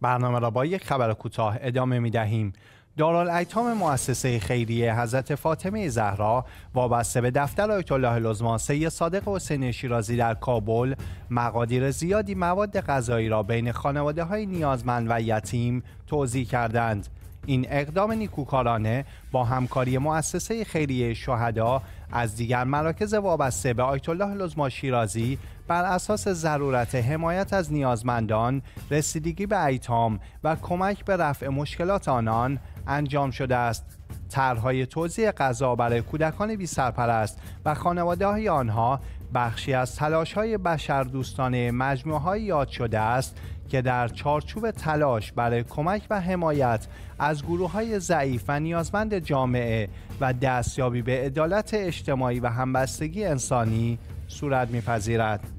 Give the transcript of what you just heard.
برنامه را با یک خبر کوتاه ادامه می دهیم. ایتام مؤسسه خیریه حضرت فاطمه زهرا وابسته به دفتر آیت الله العظما سید صادق حسین شیرازی در کابل مقادیر زیادی مواد غذایی را بین خانواده های نیازمند و یتیم توضیح کردند این اقدام نیکوکارانه با همکاری مؤسسه خیریه شهدا از دیگر مراکز وابسته به آیت الله لزما شیرازی بر اساس ضرورت حمایت از نیازمندان، رسیدگی به ایتام و کمک به رفع مشکلات آنان انجام شده است طرحهای توزیع غذا برای کودکان بی سرپرست و خانواده های آنها بخشی از تلاش های دوستانه مجموعه های یاد شده است که در چارچوب تلاش برای کمک و حمایت از گروه های ضعیف و نیازمند جامعه و دستیابی به عدالت اجتماعی و همبستگی انسانی صورت میپذیرد.